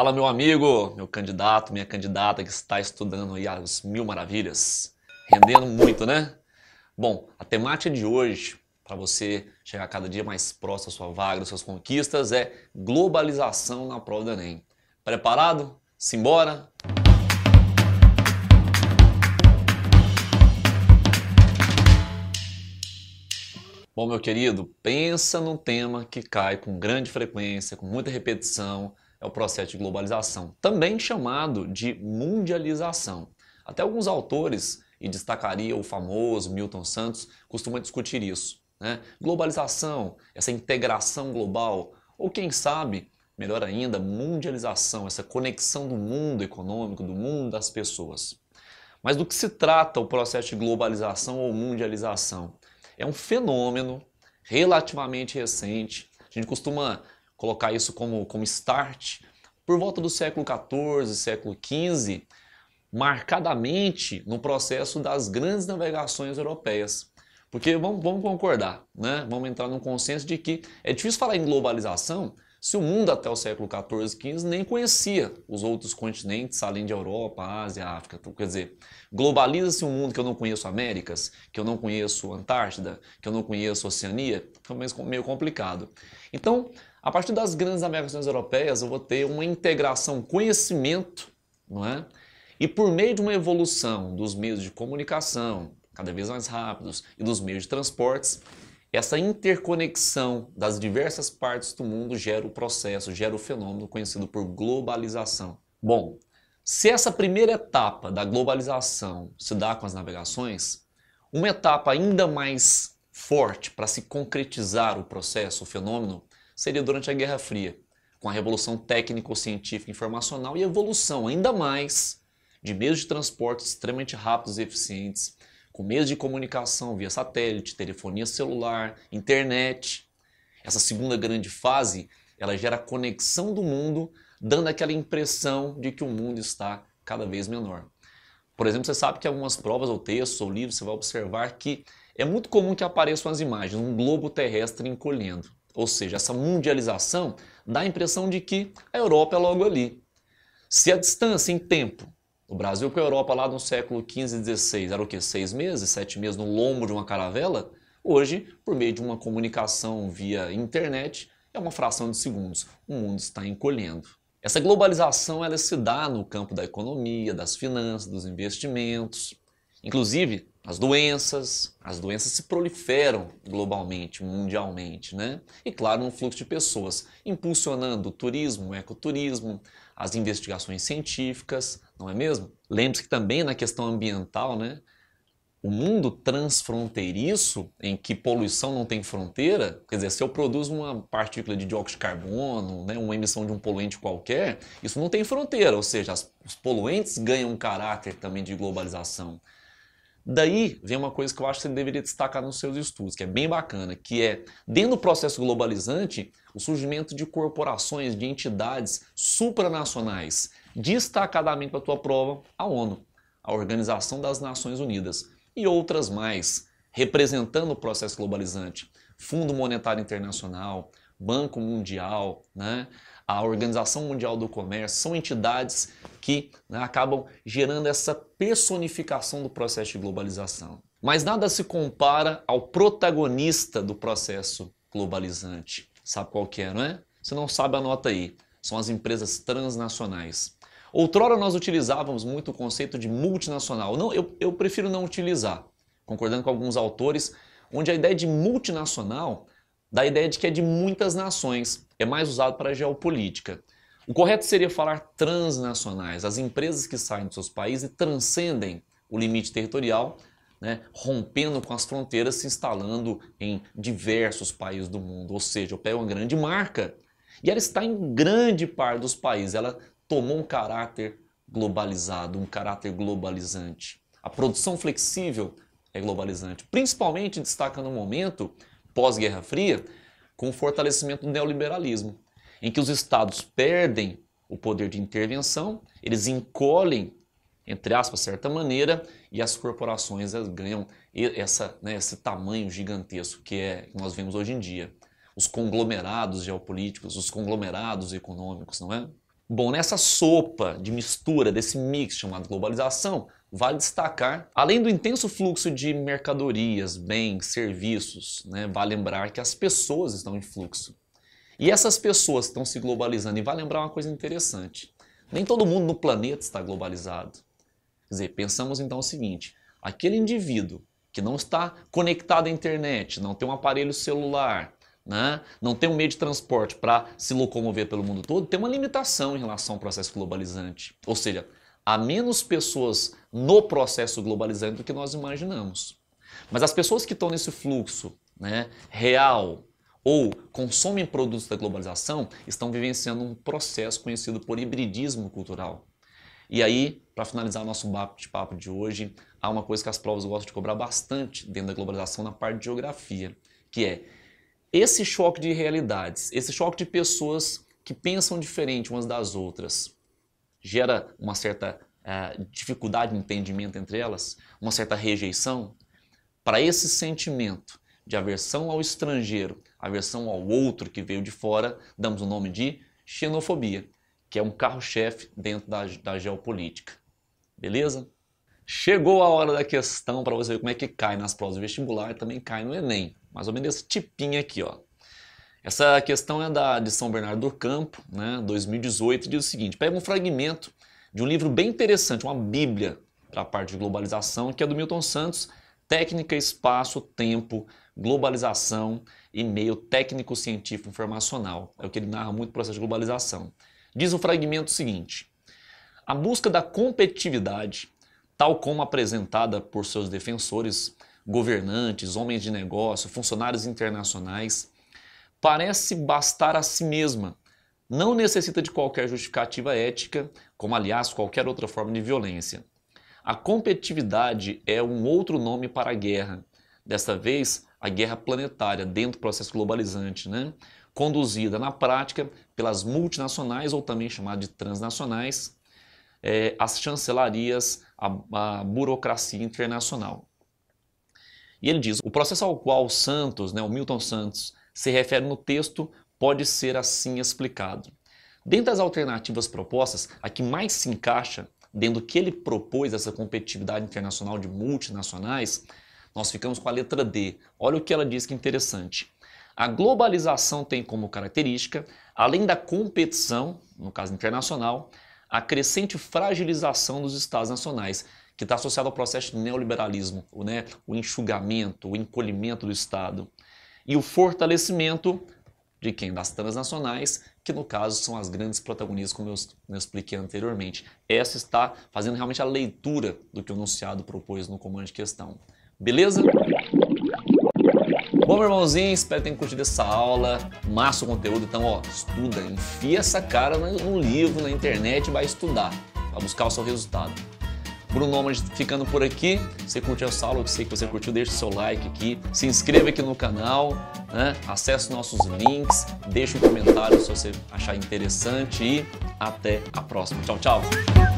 Fala, meu amigo, meu candidato, minha candidata que está estudando aí as mil maravilhas. Rendendo muito, né? Bom, a temática de hoje, para você chegar cada dia mais próximo à sua vaga, às suas conquistas, é globalização na prova do Enem. Preparado? Simbora? Bom, meu querido, pensa num tema que cai com grande frequência, com muita repetição, é o processo de globalização, também chamado de mundialização. Até alguns autores, e destacaria o famoso Milton Santos, costuma discutir isso. Né? Globalização, essa integração global, ou quem sabe, melhor ainda, mundialização, essa conexão do mundo econômico, do mundo das pessoas. Mas do que se trata o processo de globalização ou mundialização? É um fenômeno relativamente recente. A gente costuma colocar isso como, como start, por volta do século XIV, século XV, marcadamente no processo das grandes navegações europeias. Porque vamos, vamos concordar, né? vamos entrar num consenso de que é difícil falar em globalização se o mundo até o século XIV, XV nem conhecia os outros continentes além de Europa, Ásia, África. Então, quer dizer, globaliza-se um mundo que eu não conheço Américas, que eu não conheço Antártida, que eu não conheço Oceania, fica meio complicado. Então, a partir das grandes navegações europeias, eu vou ter uma integração conhecimento, não é? E por meio de uma evolução dos meios de comunicação, cada vez mais rápidos, e dos meios de transportes, essa interconexão das diversas partes do mundo gera o processo, gera o fenômeno conhecido por globalização. Bom, se essa primeira etapa da globalização se dá com as navegações, uma etapa ainda mais forte para se concretizar o processo, o fenômeno, seria durante a Guerra Fria, com a revolução técnico-científica informacional e evolução ainda mais de meios de transporte extremamente rápidos e eficientes, com meios de comunicação via satélite, telefonia celular, internet. Essa segunda grande fase, ela gera a conexão do mundo, dando aquela impressão de que o mundo está cada vez menor. Por exemplo, você sabe que algumas provas ou textos ou livros você vai observar que é muito comum que apareçam as imagens, um globo terrestre encolhendo. Ou seja, essa mundialização dá a impressão de que a Europa é logo ali. Se a distância em tempo, o Brasil com a Europa lá no século XV e XVI era o quê? Seis meses, sete meses no lombo de uma caravela? Hoje, por meio de uma comunicação via internet, é uma fração de segundos. O mundo está encolhendo. Essa globalização ela se dá no campo da economia, das finanças, dos investimentos. Inclusive, as doenças, as doenças se proliferam globalmente, mundialmente, né? E claro, um fluxo de pessoas, impulsionando o turismo, o ecoturismo, as investigações científicas, não é mesmo? Lembre-se que também na questão ambiental, né? O mundo transfronteiriço, em que poluição não tem fronteira, quer dizer, se eu produzo uma partícula de dióxido de carbono, né, uma emissão de um poluente qualquer, isso não tem fronteira, ou seja, as, os poluentes ganham um caráter também de globalização. Daí vem uma coisa que eu acho que você deveria destacar nos seus estudos, que é bem bacana, que é, dentro do processo globalizante, o surgimento de corporações, de entidades supranacionais, destacadamente para a tua prova, a ONU, a Organização das Nações Unidas, e outras mais, representando o processo globalizante. Fundo Monetário Internacional, Banco Mundial, né? a Organização Mundial do Comércio, são entidades que né, acabam gerando essa personificação do processo de globalização. Mas nada se compara ao protagonista do processo globalizante. Sabe qual que é, não é? Se não sabe, anota aí. São as empresas transnacionais. Outrora nós utilizávamos muito o conceito de multinacional. Não, eu, eu prefiro não utilizar, concordando com alguns autores, onde a ideia de multinacional dá a ideia de que é de muitas nações, é mais usado para a geopolítica. O correto seria falar transnacionais, as empresas que saem dos seus países e transcendem o limite territorial, né, rompendo com as fronteiras, se instalando em diversos países do mundo. Ou seja, o pé é uma grande marca e ela está em grande parte dos países, ela tomou um caráter globalizado, um caráter globalizante. A produção flexível é globalizante, principalmente destaca no momento pós-Guerra Fria, com o fortalecimento do neoliberalismo, em que os estados perdem o poder de intervenção, eles encolhem, entre aspas, certa maneira, e as corporações ganham essa, né, esse tamanho gigantesco que, é, que nós vemos hoje em dia. Os conglomerados geopolíticos, os conglomerados econômicos, não é? Bom, nessa sopa de mistura desse mix chamado globalização, Vale destacar, além do intenso fluxo de mercadorias, bens, serviços, né, vale lembrar que as pessoas estão em fluxo. E essas pessoas estão se globalizando. E vale lembrar uma coisa interessante: nem todo mundo no planeta está globalizado. Quer dizer, pensamos então o seguinte: aquele indivíduo que não está conectado à internet, não tem um aparelho celular, né? não tem um meio de transporte para se locomover pelo mundo todo, tem uma limitação em relação ao processo globalizante. Ou seja, há menos pessoas no processo globalizante do que nós imaginamos. Mas as pessoas que estão nesse fluxo né, real ou consomem produtos da globalização estão vivenciando um processo conhecido por hibridismo cultural. E aí, para finalizar nosso bate-papo de hoje, há uma coisa que as provas gostam de cobrar bastante dentro da globalização na parte de geografia, que é esse choque de realidades, esse choque de pessoas que pensam diferente umas das outras, gera uma certa uh, dificuldade de entendimento entre elas, uma certa rejeição, para esse sentimento de aversão ao estrangeiro, aversão ao outro que veio de fora, damos o nome de xenofobia, que é um carro-chefe dentro da, da geopolítica. Beleza? Chegou a hora da questão para você ver como é que cai nas provas do vestibular e também cai no Enem. Mais ou menos esse tipinho aqui, ó. Essa questão é da, de São Bernardo do Campo, né, 2018, diz o seguinte: pega um fragmento de um livro bem interessante, uma Bíblia para a parte de globalização, que é do Milton Santos, Técnica, Espaço, Tempo, Globalização e Meio Técnico Científico Informacional. É o que ele narra muito o processo de globalização. Diz o fragmento seguinte: A busca da competitividade, tal como apresentada por seus defensores, governantes, homens de negócio, funcionários internacionais, parece bastar a si mesma. Não necessita de qualquer justificativa ética, como aliás qualquer outra forma de violência. A competitividade é um outro nome para a guerra. Dessa vez, a guerra planetária dentro do processo globalizante, né? conduzida na prática pelas multinacionais ou também chamada de transnacionais, é, as chancelarias, a, a burocracia internacional. E ele diz: o processo ao qual Santos, né, o Milton Santos, se refere no texto pode ser assim explicado. Dentre as alternativas propostas, a que mais se encaixa dentro do que ele propôs, essa competitividade internacional de multinacionais, nós ficamos com a letra D. Olha o que ela diz que é interessante. A globalização tem como característica, além da competição, no caso internacional, a crescente fragilização dos Estados nacionais, que está associada ao processo de neoliberalismo, né? o enxugamento, o encolhimento do Estado e o fortalecimento de quem? Das transnacionais, que no caso são as grandes protagonistas, como eu, eu expliquei anteriormente. Essa está fazendo realmente a leitura do que o enunciado propôs no comando de questão. Beleza? Bom, meu irmãozinho, espero que tenham curtido essa aula. Massa o conteúdo, então, ó, estuda, enfia essa cara no livro, na internet vai estudar, vai buscar o seu resultado. Bruno Nomas ficando por aqui. Se você curtiu essa aula, eu sei que você curtiu, deixa o seu like aqui. Se inscreva aqui no canal, né? acesse nossos links, deixa um comentário se você achar interessante e até a próxima. Tchau, tchau!